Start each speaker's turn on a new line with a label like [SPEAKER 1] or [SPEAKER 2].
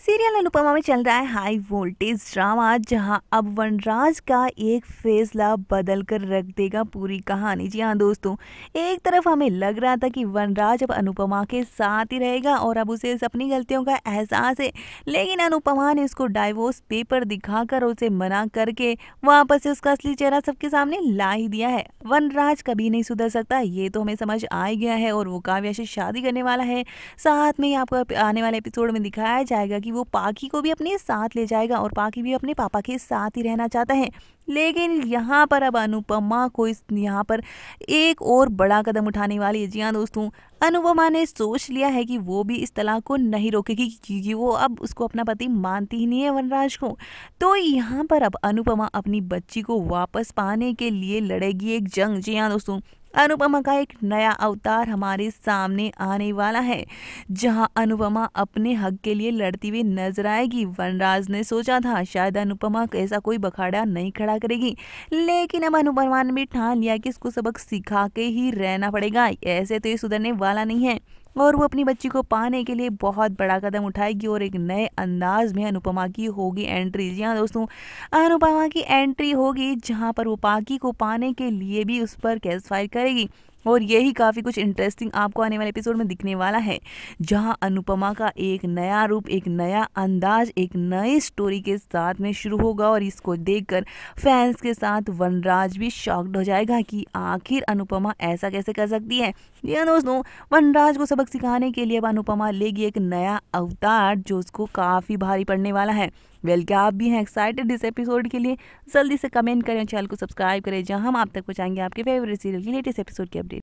[SPEAKER 1] serial Anupama में चल रहा है हाई वोल्टेज ड्रामा जहां अब वनराज का एक फैसला बदल कर रख देगा पूरी कहानी जी हाँ दोस्तों एक तरफ हमें लग रहा था कि वनराज अब अनुपमा के साथ ही रहेगा और अब उसे अपनी गलतियों का एहसास है लेकिन अनुपमा ने उसको डाइवोर्स पेपर दिखाकर उसे मना करके वापस से उसका असली चेहरा सबके सामने ला ही दिया है वनराज कभी नहीं सुधर सकता ये तो हमें समझ आ गया है और वो काव्या से शादी करने वाला है साथ में आपको आने वाले एपिसोड में दिखाया जाएगा कि वो पाखी को भी अपने साथ ले जाएगा और पाखी भी अपने पापा के साथ ही रहना चाहता है लेकिन यहाँ पर अब अनुपमा को इस यहाँ पर एक और बड़ा कदम उठाने वाली है जी हाँ दोस्तों अनुपमा ने सोच लिया है कि वो भी इस तलाक को नहीं रोकेगी क्योंकि वो अब उसको अपना पति मानती ही नहीं है वनराज को तो यहाँ पर अब अनुपमा अपनी बच्ची को वापस पाने के लिए लड़ेगी एक जंग जी हाँ दोस्तों अनुपमा का एक नया अवतार हमारे सामने आने वाला है जहां अनुपमा अपने हक के लिए लड़ती हुई नजर आएगी वनराज ने सोचा था शायद अनुपमा ऐसा कोई बखाड़ा नहीं खड़ा करेगी लेकिन अब अनुपमा ने भी ठान लिया कि इसको सबक सिखा के ही रहना पड़ेगा ऐसे तो ये सुधरने वाला वाला नहीं है और वो अपनी बच्ची को पाने के लिए बहुत बड़ा कदम उठाएगी और एक नए अंदाज में अनुपमा की होगी एंट्री जी हाँ दोस्तों अनुपमा की एंट्री होगी जहाँ पर वो पाकी को पाने के लिए भी उस पर कैस फायर करेगी और यही काफ़ी कुछ इंटरेस्टिंग आपको आने वाले एपिसोड में दिखने वाला है जहां अनुपमा का एक नया रूप एक नया अंदाज एक नए स्टोरी के साथ में शुरू होगा और इसको देखकर फैंस के साथ वनराज भी शॉक्ड हो जाएगा कि आखिर अनुपमा ऐसा कैसे कर सकती है या दोस्तों वनराज को सबक सिखाने के लिए अब अनुपमा लेगी एक नया अवतार जो उसको काफ़ी भारी पड़ने वाला है वेल क्या आप भी हैं एक्साइटेड इस एपिसोड के लिए जल्दी से कमेंट करें चैनल को सब्सक्राइब करें जहां हम आप तक पहुँचाएंगे आपके फेवरेट सीरियल की लेटेस्ट एपिसोड की अपडेट